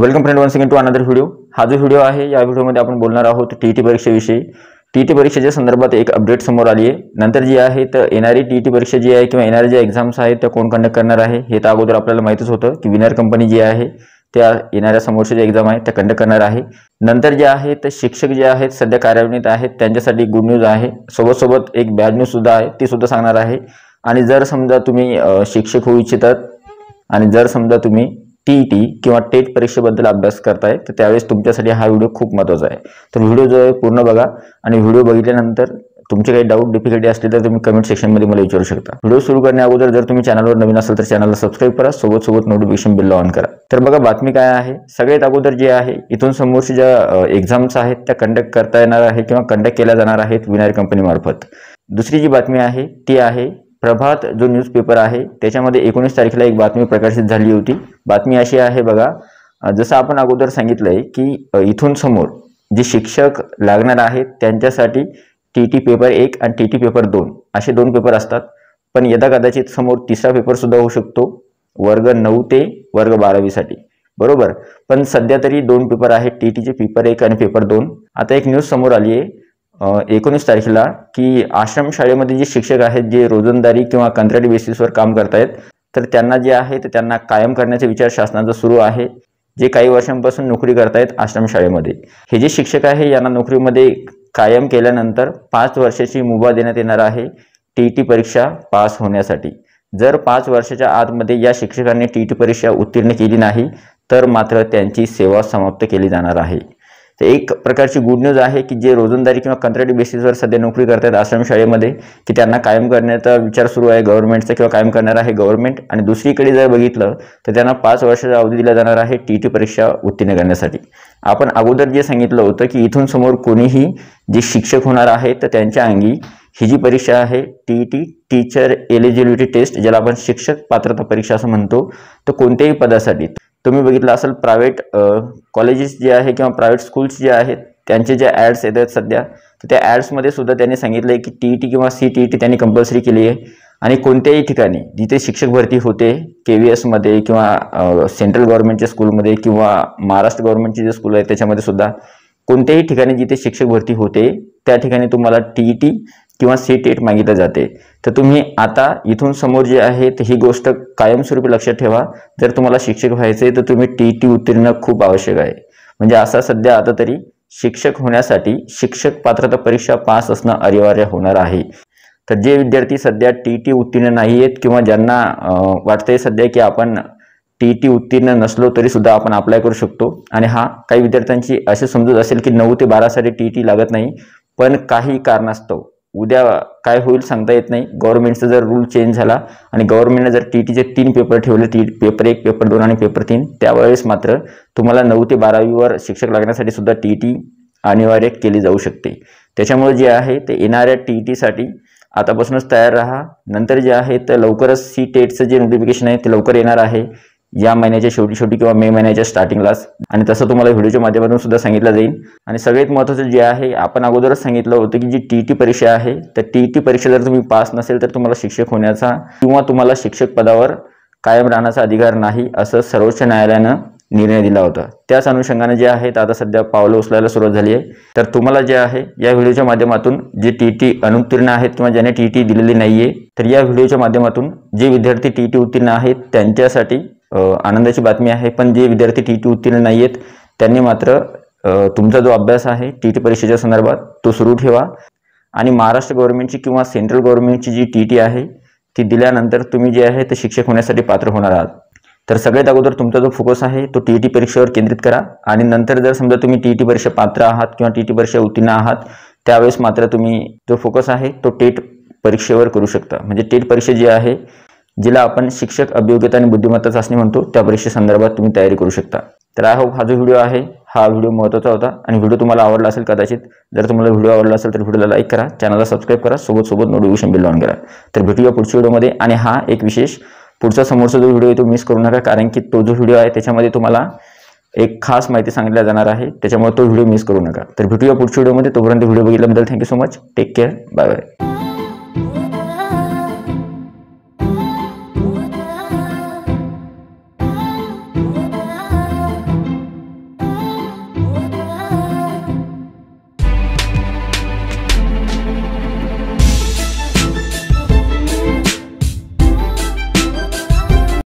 welcome friend one second to another video हा जो video आहे या व्हिडिओमध्ये आपण बोलणार आहोत टी टी परीक्षेविषयी टी टी परीक्षेच्या संदर्भात एक अपडेट समोर आली आहे नंतर जी आहे तर येणारी टी टी परीक्षा जी आहे किंवा येणारे जे एक्झाम्स आहेत त्या कोण कंडक्ट करणार आहे हे तर अगोदर आपल्याला माहितीच होतं की विनर कंपनी जी आहे त्या येणाऱ्या समोरच्या ज्या एक्झाम आहे त्या कंडक्ट करणार आहे नंतर जे आहे तर शिक्षक जे आहेत सध्या कार्यान्वित आहेत त्यांच्यासाठी गुड न्यूज आहे सोबत सोबत एक बॅड न्यूज सुद्धा आहे ती सुद्धा सांगणार आहे आणि जर समजा तुम्ही शिक्षक होऊ इच्छितात आणि जर समजा तुम्ही टीईटी किंवा टेट परीक्षेबद्दल अभ्यास करताय तर त्यावेळेस तुमच्यासाठी हा व्हिडिओ खूप महत्त्वाचा आहे तर व्हिडिओ जो आहे पूर्ण बघा आणि व्हिडिओ बघितल्यानंतर तुमचे काही डाऊट डिफिकल्टी असले तर तुम्ही कमेंट सेक्शनमध्ये मला विचारू शकता व्हिडिओ सुरू करण्या अगोदर जर तुम्ही चॅनलवर नवीन असाल तर चॅनलला सबस्क्राईब करा सोबत सोबत नोटिफिकेशन बिल ऑन करा तर बघा बातमी काय आहे सगळ्यात अगोदर जे आहे इथून समोरच्या ज्या एक्झाम्स आहेत त्या कंडक्ट करता येणार आहे किंवा कंडक्ट केल्या जाणार आहेत विनायर कंपनीमार्फत दुसरी जी बातमी आहे ती आहे प्रभात जो न्यूजपेपर आहे त्याच्यामध्ये एकोणीस तारखेला एक बातमी प्रकाशित झाली होती बातमी अशी आहे बघा जसं आपण अगोदर सांगितलंय की इथून समोर जे शिक्षक लागणार आहेत त्यांच्यासाठी टी टी पेपर एक आणि टी टी पेपर दोन असे दोन पेपर असतात पण यदा कदाचित समोर तिसरा पेपर सुद्धा होऊ शकतो वर्ग नऊ ते वर्ग बारावीसाठी बरोबर पण सध्या तरी दोन पेपर आहेत टी टीचे पेपर एक आणि पेपर दोन आता एक न्यूज समोर आली आहे एकोणीस तारखेला की आश्रम शाळेमध्ये जे शिक्षक आहेत जे रोजंदारी किंवा कंत्राटी बेसिसवर काम करतायत तर त्यांना जे आहे ते त्यांना कायम करण्याचा विचार शासनाचा सुरू आहे जे काही वर्षांपासून नोकरी करतायत आश्रम शाळेमध्ये हे जे शिक्षक आहे यांना नोकरीमध्ये कायम केल्यानंतर पाच वर्षाची मुभा देण्यात येणार आहे टी टी परीक्षा पास होण्यासाठी जर पाच वर्षाच्या आतमध्ये या शिक्षकांनी टी टी परीक्षा उत्तीर्ण केली नाही तर मात्र त्यांची सेवा समाप्त केली जाणार आहे तर एक प्रकारची गुड न्यूज आहे की जे रोजंदारी किंवा कंत्राटी बेसिसवर सध्या नोकरी करतात आश्रम शाळेमध्ये की त्यांना कायम करण्याचा विचार सुरू आहे गव्हर्नमेंटचा किंवा कायम करणार आहे गव्हर्नमेंट आणि दुसरीकडे जर बघितलं तर त्यांना पाच वर्षाचा अवधी दिला जाणार आहे टी टी परीक्षा उत्तीर्ण करण्यासाठी आपण अगोदर जे सांगितलं होतं की इथून समोर कोणीही जे शिक्षक होणार आहे तर त्यांच्या अंगी ही जी परीक्षा आहे T T teacher eligibility test ज्याला आपण शिक्षक पात्रता परीक्षा असं म्हणतो तर कोणत्याही पदासाठी तुम्ही बघितलं असेल प्रायव्हेट कॉलेजेस जे आहे किंवा प्रायव्हेट स्कूल्स जे आहेत त्यांचे जे ॲड्स आहेत सध्या तर त्या ॲड्समध्ये सुद्धा त्यांनी सांगितलं आहे की टी ई टी किंवा सी टी ई टी त्यांनी कंपल्सरी केली आहे आणि कोणत्याही ठिकाणी जिथे शिक्षक भरती होते के व्ही एसमध्ये किंवा सेंट्रल गव्हर्नमेंटच्या स्कूलमध्ये किंवा महाराष्ट्र गव्हर्नमेंटचे जे स्कूल आहेत त्याच्यामध्ये सुद्धा कोणत्याही ठिकाणी जिथे शिक्षक भरती होते त्या ठिकाणी तुम्हाला टी ई टी किंवा सी एट e मागितलं जाते तर तुम्ही आता इथून समोर जे आहे तर ही गोष्ट कायमस्वरूपी लक्षात ठेवा जर तुम्हाला शिक्षक व्हायचे तर तुम्ही टी टी उत्तीर्ण खूप आवश्यक आहे म्हणजे असा सध्या आता तरी शिक्षक होण्यासाठी शिक्षक पात्रता परीक्षा पास असणं अनिवार्य होणार आहे तर जे विद्यार्थी सध्या टी टी उत्तीर्ण नाही आहेत किंवा ज्यांना वाटतंय सध्या की आपण टी टी उत्तीर्ण नसलो तरी सुद्धा आपण अप्लाय करू शकतो आणि हा काही विद्यार्थ्यांची असे समजूत असेल की नऊ ते बारासाठी टी टी लागत नाही पण काही कारणास्तव उद्या काय होईल सांगता येत नाही गव्हर्नमेंटचा जर रूल चेंज झाला आणि गव्हर्नमेंटने जर टी टीचे तीन पेपर ठेवले ती पेपर एक पेपर दोन आणि पेपर तीन त्यावेळेस मात्र तुम्हाला नऊ ते बारावीवर शिक्षक लागण्यासाठी सुद्धा टी टी अनिवार्य केली जाऊ शकते त्याच्यामुळे जे आहे ते येणाऱ्या टी टीसाठी आतापासूनच तयार राहा नंतर जे आहे तर लवकरच सी टेटचं e जे नोटिफिकेशन आहे ते लवकर येणार आहे या महिन्याच्या शेवटी शेवटी किंवा मे महिन्याच्या स्टार्टिंगलाच आणि तसं तुम्हाला व्हिडिओच्या माध्यमातून सुद्धा सांगितलं जाईल आणि सगळ्यात महत्त्वाचं जे आहे आपण अगोदरच सांगितलं होतं की जी टी e परीक्षा आहे त्या टी टी e परीक्षा जर तुम्ही पास नसेल तर तुम्हाला शिक्षक होण्याचा किंवा तुम्हाला शिक्षक पदावर कायम राहण्याचा अधिकार नाही असं सर्वोच्च न्यायालयानं निर्णय दिला होता त्याच अनुषंगाने जे आहे आता सध्या पावलं उचलायला सुरुवात झाली आहे तर तुम्हाला जे आहे या व्हिडिओच्या माध्यमातून जे टी टी e अनुत्तीर्ण आहेत किंवा ज्याने टी टी दिलेली नाही आहे तर या व्हिडिओच्या माध्यमातून जे विद्यार्थी टी टी उत्तीर्ण आहेत त्यांच्यासाठी आनंदाची बातमी आहे पण जे विद्यार्थी टी टी उत्तीर्ण नाही आहेत त्यांनी मात्र तुमचा जो अभ्यास आहे टी टी परीक्षेच्या संदर्भात तो सुरू ठेवा आणि महाराष्ट्र गव्हर्नमेंटची किंवा सेंट्रल गव्हर्नमेंटची जी टी टी आहे ती दिल्यानंतर तुम्ही जे आहे ते शिक्षक होण्यासाठी पात्र होणार आहात तर सगळ्यात अगोदर तुमचा जो फोकस आहे तो टी टी परीक्षेवर केंद्रित करा आणि नंतर जर समजा तुम्ही टी टी परीक्षा पात्र आहात किंवा टी टी परीक्षा उत्तीर्ण आहात त्यावेळेस मात्र तुम्ही जो फोकस आहे तो टेट परीक्षेवर करू शकता म्हणजे टेट परीक्षा जी आहे जिला आपण शिक्षक अभियोग्यता आणि बुद्धिमत्ता चाचणी म्हणतो त्या संदर्भात तुम्ही तयारी करू शकता तर आय होप हा जो व्हिडिओ आहे हा व्हिडिओ महत्त्वाचा होता आणि व्हिडिओ तुम्हाला आवडला असेल कदाचित जर तुम्हाला व्हिडिओ आवडला असेल तर व्हिडिओला लाईक करा चॅनलला सबस्क्राईब करा सोबत सोबत नोटिफिकेशन बिल ऑन करा तर भेटूया पुढच्या व्हिडिओमध्ये आणि हा एक विशेष पुढचा समोरचा जो व्हिडिओ आहे तो मिस करू नका कारण की तो जो व्हिडिओ आहे त्याच्यामध्ये तुम्हाला एक खास माहिती सांगितल्या जाणार आहे त्याच्यामुळे तो व्हिडिओ मिस करू नका तर भेटूया पुढच्या व्हिडिओमध्ये तोपर्यंत व्हिडिओ बघितल्याबद्दल thank you so much take care bye bye